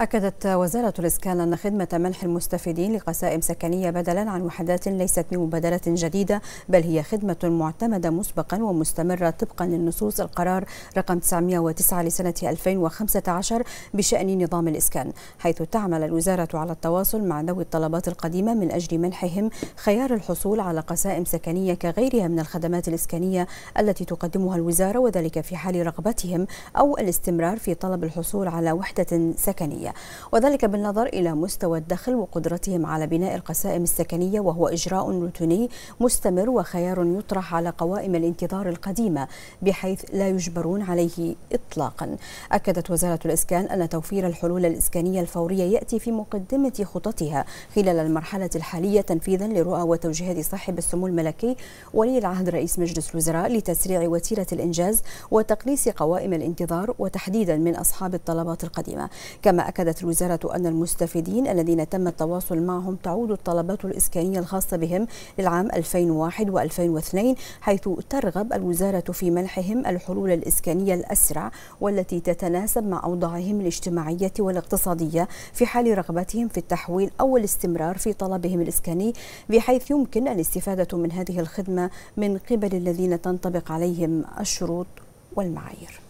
أكدت وزارة الإسكان أن خدمة منح المستفيدين لقسائم سكنية بدلا عن وحدات ليست بمبادرة جديدة بل هي خدمة معتمدة مسبقا ومستمرة طبقا للنصوص القرار رقم 909 لسنة 2015 بشأن نظام الإسكان حيث تعمل الوزارة على التواصل مع ذوي الطلبات القديمة من أجل منحهم خيار الحصول على قسائم سكنية كغيرها من الخدمات الإسكانية التي تقدمها الوزارة وذلك في حال رغبتهم أو الاستمرار في طلب الحصول على وحدة سكنية السكنية وذلك بالنظر إلى مستوى الدخل وقدرتهم على بناء القسائم السكنية وهو إجراء روتيني مستمر وخيار يطرح على قوائم الانتظار القديمة بحيث لا يجبرون عليه إطلاقا أكدت وزارة الإسكان أن توفير الحلول الإسكانية الفورية يأتي في مقدمة خططها خلال المرحلة الحالية تنفيذا لرؤى وتوجيهات صاحب السمو الملكي ولي العهد رئيس مجلس الوزراء لتسريع وتيرة الإنجاز وتقليص قوائم الانتظار وتحديدا من أصحاب الطلبات القديمة كما أكدت الوزارة أن المستفيدين الذين تم التواصل معهم تعود الطلبات الإسكانية الخاصة بهم للعام 2001 و2002 حيث ترغب الوزارة في منحهم الحلول الإسكانية الأسرع والتي تتناسب مع أوضاعهم الاجتماعية والاقتصادية في حال رغبتهم في التحويل أو الاستمرار في طلبهم الإسكاني بحيث يمكن الاستفادة من هذه الخدمة من قبل الذين تنطبق عليهم الشروط والمعايير